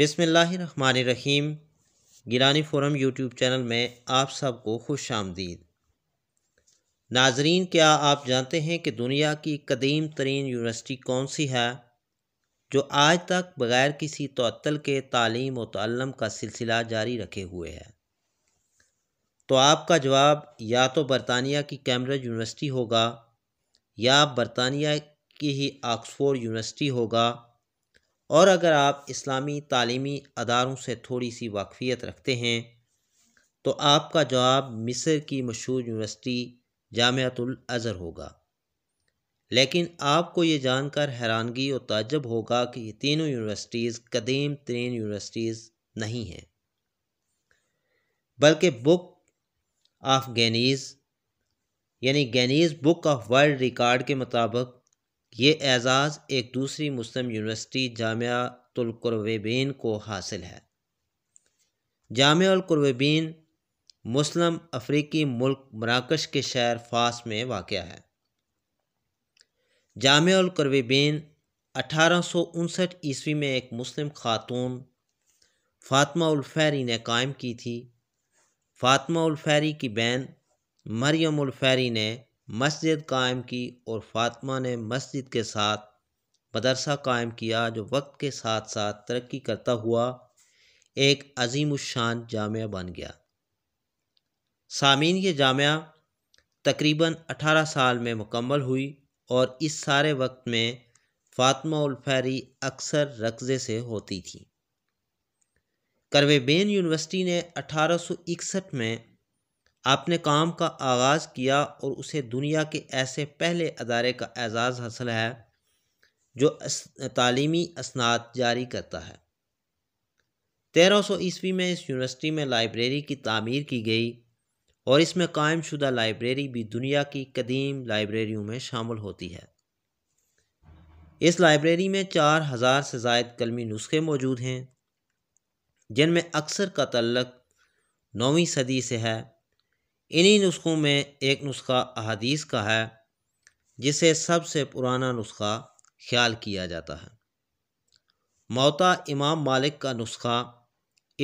बिसमीम गिरानी forum YouTube channel में आप सबको खुश आमदीद नाजरीन क्या आप जानते हैं कि दुनिया की कदीम तरीन यूनिवर्सिटी कौन सी है जो आज तक बग़ैर किसी तोतल के तालीम व का सिलसिला जारी रखे हुए है तो आपका जवाब या तो बरतानिया की कैम्ब्रिज यूनिवर्सिटी होगा या बरतानिया की ही ऑक्सफोर्ड यूनिवर्सिटी होगा और अगर आप इस्लामी तालीमी अदारों से थोड़ी सी वाकफ़ियत रखते हैं तो आपका जवाब मिस्र की मशहूर यूनिवर्सिटी जामतुल अज़हर होगा लेकिन आपको ये जानकर हैरानगी और ताजब होगा कि ये तीनों यूनिवर्सिटीज़ कदीम तरीन यूनिवर्सिटीज़ नहीं हैं बल्कि बुक ऑफ गैनीज़ यानी Guinness book of world record के मुताबिक ये एजाज़ एक दूसरी मुस्लिम यूनिवर्सिटी जामियातुलकुरबीन को हासिल है जामियातुलकुरबीन मुस्लिम अफ्रीकी मुल्क मराकश के शहर फास में वाक़ है जामियातुलकुरबीन अठारह सौ उनसठ ईस्वी में एक मुस्लिम खातून फातमा ने कायम की थी फातमा उल्फैरी की बहन मरियम उल्फैरी ने मस्जिद कायम की और फातमा ने मस्जिद के साथ मदरसा कायम किया जो वक्त के साथ साथ तरक्की करता हुआ एक अजीम शान बन गया सामीन ये जामिया तकरीबन 18 साल में मुकम्मल हुई और इस सारे वक्त में फातमा उल्फैरी अक्सर रकज़े से होती थी करवेबेन यूनिवर्सिटी ने 1861 में आपने काम का आगाज़ किया और उसे दुनिया के ऐसे पहले अदारे का एजाज़ हासिल है जो तालीमी असनाद जारी करता है तेरह सौ ईस्वी में इस यूनिवर्सिटी में लाइब्रेरी की तमीर की गई और इसमें कायम शुदा लाइब्रेरी भी दुनिया की कदीम लाइब्रेरियों में शामिल होती है इस लाइब्रेरी में चार हज़ार से जायद कलमी नुस्खे मौजूद हैं जिनमें अक्सर का तल्लक नौवीं सदी से है इन्हीं नुस्खों में एक नुस्खा अहदीस का है जिसे सबसे पुराना नुस्खा ख्याल किया जाता है मौता इमाम मालिक का नुस्खा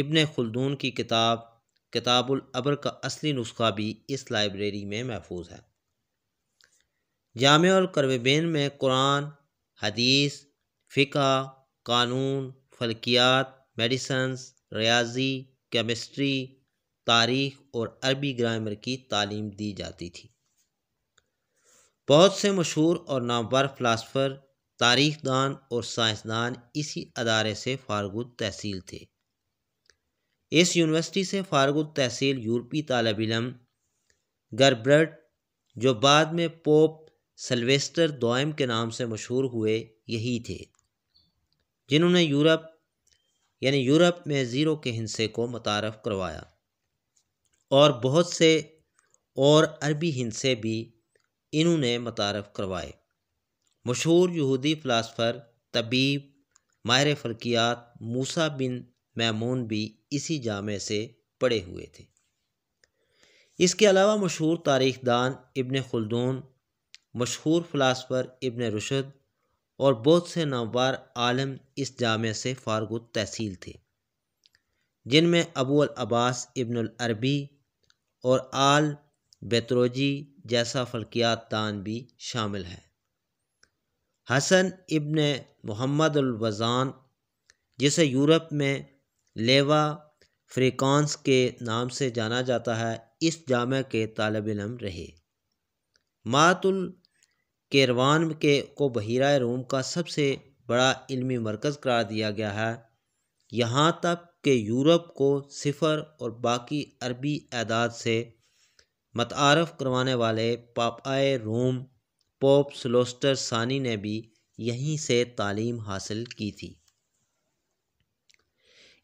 इबन खुलदून की किताब किताबुल अबर का असली नुस्खा भी इस लाइब्रेरी में महफूज है जाम करवेबेन में कुरान हदीस फ़िका कानून फलकियात मेडिसन्स रियाजी केमिस्ट्री तारीख और अरबी ग्रामर की तालीम दी जाती थी बहुत से मशहूर और नामवर फ़िलासफ़र तारीख दान और साइंसदान इसी अदारे से फारगुद तहसील थे इस यूनिवर्सिटी से फारगुद तहसील यूरोपी तालब इलम गर्ब्रड जो बाद में पोप सलवेस्टर दोम के नाम से मशहूर हुए यही थे जिन्होंने यूरोप यानी यूरोप में ज़ीरो के हिस्से को मुतारफ़ करवाया और बहुत से और अरबी हिंद से भी इन्होंने मुतारफ़ करवाए मशहूर यहूदी फ़िलासफ़र तबीब माहिर फ़लकियात मूसा बिन मैमून भी इसी जामे से पढ़े हुए थे इसके अलावा मशहूर तारीख दान इबन खुलदून मशहूर फ़िलासफ़र इबन रुशद और बहुत से नामवार आलम इस जामे से फारग तहसील थे जिनमें अबू अब्बास इबन अरबी और आल बेतरोजी जैसा फल्कियात तान भी शामिल है हसन इब्न मोहम्मद अलवज़ान जिसे यूरोप में लेवा फ्रीकॉन्स के नाम से जाना जाता है इस जामे के तालब इलम रहे मातुल केरवान के को बहिरा रोम का सबसे बड़ा इल्मी मरकज़ करार दिया गया है यहाँ तक इसके यूरोप को सिफर और बाकी अरबी अदाद से मतारफ करवाने वाले पापाए रोम पोप सलोस्टर सानी ने भी यहीं से तालीम हासिल की थी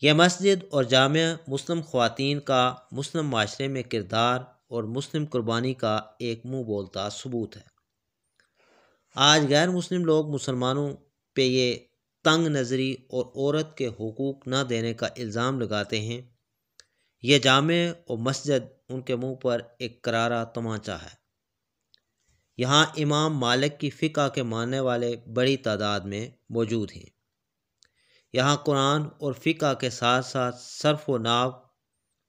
यह मस्जिद और जाम मुस्लिम ख़वान का मुस्लिम माशरे में किरदार और मुस्लिम कुर्बानी का एक मुँह बोलता सबूत है आज गैर मुस्लिम लोग मुसलमानों पे ये तंग नज़री और औरत के हकूक़ न देने का इल्ज़ाम लगाते हैं यह जाम और मस्जिद उनके मुंह पर एक करारा तमाचा है यहाँ इमाम मालिक की फ़िका के मानने वाले बड़ी तादाद में मौजूद हैं यहाँ कुरान और फ़िका के साथ साथ सरफ व नाव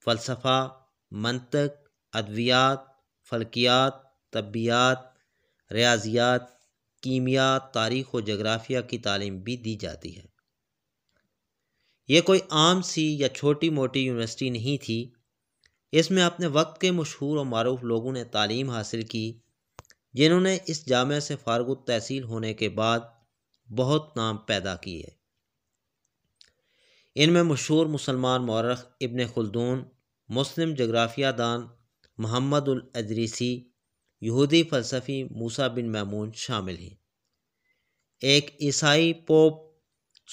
फ़लसफ़ा मनतक अद्वियात फलकियात तबियात रियाजियात कीमिया तारीख़ व जग्राफिया की तालीम भी दी जाती है ये कोई आम सी या छोटी मोटी यूनिवर्सिटी नहीं थी इसमें अपने वक्त के मशहूर और मरूफ लोगों ने तालीम हासिल की जिन्होंने इस जामे से फारग तहसील होने के बाद बहुत नाम पैदा किए इनमें मशहूर मुसलमान मौरख इबन खुलदून मुस्लिम जग्राफ़िया दान मोहम्मद अजरीसी यहूदी फ़लसफ़ी मूसा बिन मैमून शामिल हैं एक ईसाई पोप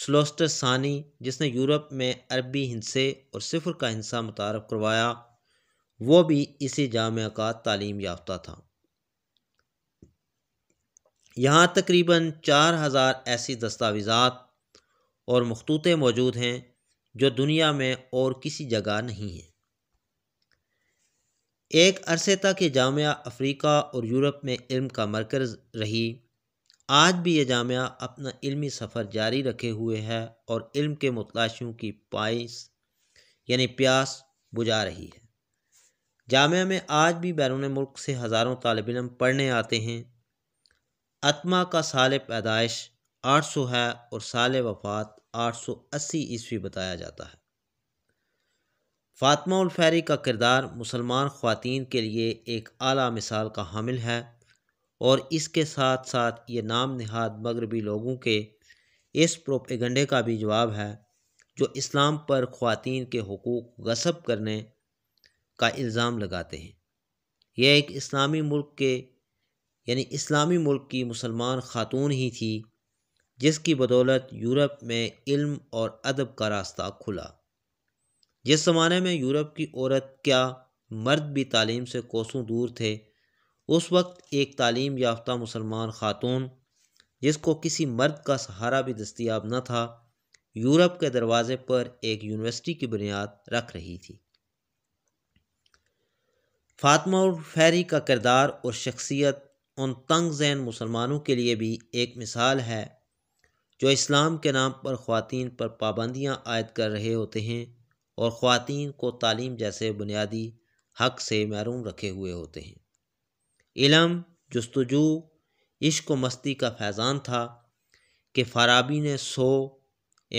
स्लोस्टर सानी जिसने यूरोप में अरबी हिंसे और सिफर का हिंसा मुतारफ़ करवाया वो भी इसी जाम का तालीम याफ्ता था यहाँ तकरीबन चार हज़ार ऐसी दस्तावेज़ात और मखतूतें मौजूद हैं जो दुनिया में और किसी जगह नहीं हैं एक अरसे तक ये जामिया अफ्रीका और यूरोप में इल्म का मरकज़ रही आज भी ये जाम अपना इल्मी सफ़र जारी रखे हुए है और इल्म के मुतलाशियों की पाइस यानी प्यास बुझा रही है जामिया में आज भी बैरून मुल्क से हज़ारों तालब इलम पढ़ने आते हैं आत्मा का साल पैदाइश 800 है और साल वफ़ात 880 ईस्वी बताया जाता है फ़ातमा उल्फेरी का किरदार मुसलमान ख़वातीन के लिए एक अली मिसाल का हामिल है और इसके साथ साथ ये नाम नहाद मगरबी लोगों के इस प्रोपेगंडे का भी जवाब है जो इस्लाम पर ख़वातीन के हकूक़ गसब करने का इल्ज़ाम लगाते हैं यह एक इस्लामी मुल्क के यानी इस्लामी मुल्क की मुसलमान खातून ही थी जिसकी बदौलत यूरोप में इल्म और अदब का रास्ता खुला जिस ज़माने में यूरोप की औरत क्या मर्द भी तालीम से कोसों दूर थे उस वक्त एक तालीम याफ्ता मुसलमान ख़ातून जिसको किसी मर्द का सहारा भी दस्तियाब न था यूरोप के दरवाज़े पर एक यूनिवर्सिटी की बुनियाद रख रही थी फातमा और फैरी का किरदार और शख्सियत उन तंग जैन मुसलमानों के लिए भी एक मिसाल है जो इस्लाम के नाम पर ख़वातीन पर पाबंदियाँ आयद कर रहे होते हैं और ख़वान को तालीम जैसे बुनियादी हक से महरूम रखे हुए होते हैं इलम जस्तजू इश्क व मस्ती का फैज़ान था कि फाराबी ने सौ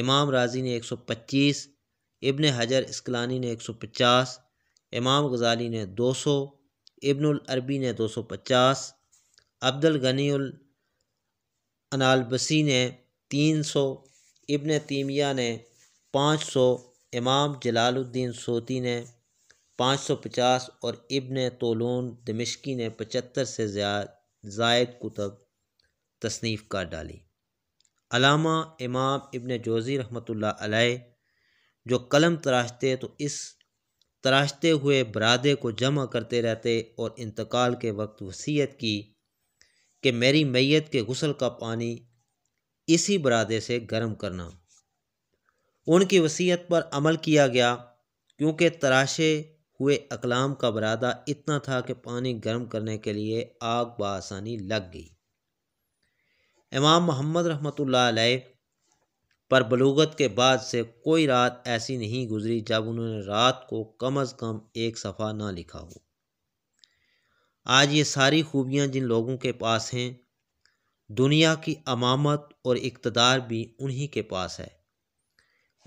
इमाम राजी ने एक सौ पच्चीस इबन हजर इसकलानी ने एक सौ पचास इमाम गजाली ने दो सौ इबनरबी ने दो सौ पचास अब्दुल ग़नीबसी ने तीन सौ इबन तीमिया ने पाँच सौ इमाम जलालुद्दीन सोती ने 550 और इब्न तोलून दमिश्की ने 75 से जायद कुतब तसनीफ़ कर डाली अलामा इमाम इब्न जोज़ी रहमत अलैह जो कलम तराशते तो इस तराशते हुए बरादे को जमा करते रहते और इंतकाल के वक्त वसीयत की कि मेरी मैयत के गसल का पानी इसी बरादे से गर्म करना उनकी वसीयत पर अमल किया गया क्योंकि तराशे हुए अकलाम का बरादा इतना था कि पानी गर्म करने के लिए आग बसानी लग गई इमाम मोहम्मद रहमत अलैह पर बलूगत के बाद से कोई रात ऐसी नहीं गुजरी जब उन्होंने रात को कम अज़ कम एक सफ़ा ना लिखा हो आज ये सारी खूबियाँ जिन लोगों के पास हैं दुनिया की अमामत और इकतदार भी उन्हीं के पास है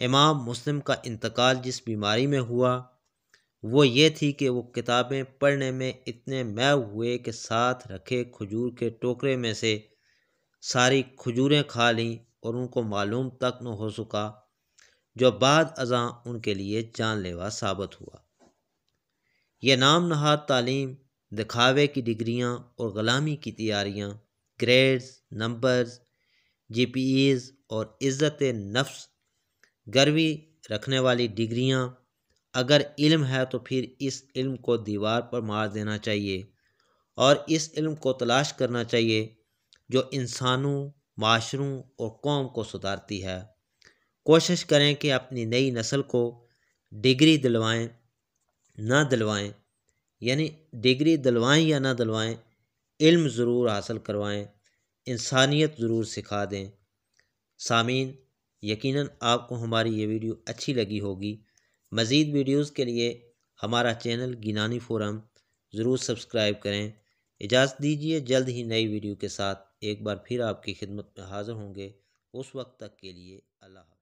इमाम मुस्लिम का इंतकाल जिस बीमारी में हुआ वो ये थी कि वो किताबें पढ़ने में इतने मैव हुए कि साथ रखे खजूर के टोकरे में से सारी खजूरें खा लीं और उनको मालूम तक न हो सका जो बाद अजा उनके लिए जानलेवा साबित हुआ यह नाम नहाद तालीम दिखावे की डिग्रियाँ और ग़ुलामी की तैयारियाँ grades numbers G P As और इज़्ज़त नफ्स गर्वी रखने वाली डिग्रियाँ अगर इल्म है तो फिर इस इल्म को दीवार पर मार देना चाहिए और इस इल्म को तलाश करना चाहिए जो इंसानों माशरों और कौम को सुधारती है कोशिश करें कि अपनी नई नस्ल को डिग्री दिलवाएं ना दिलवाएं यानी डिग्री दिलवाएं या ना दिलवाएं इल्म ज़रूर हासिल करवाएं इंसानियत ज़रूर सिखा दें सामीन यकीनन आपको हमारी ये वीडियो अच्छी लगी होगी मज़ीद वीडियोज़ के लिए हमारा चैनल गिनानी फोरम ज़रूर सब्सक्राइब करें इजाज़त दीजिए जल्द ही नई वीडियो के साथ एक बार फिर आपकी खिदमत में हाज़िर होंगे उस वक्त तक के लिए अल्लाह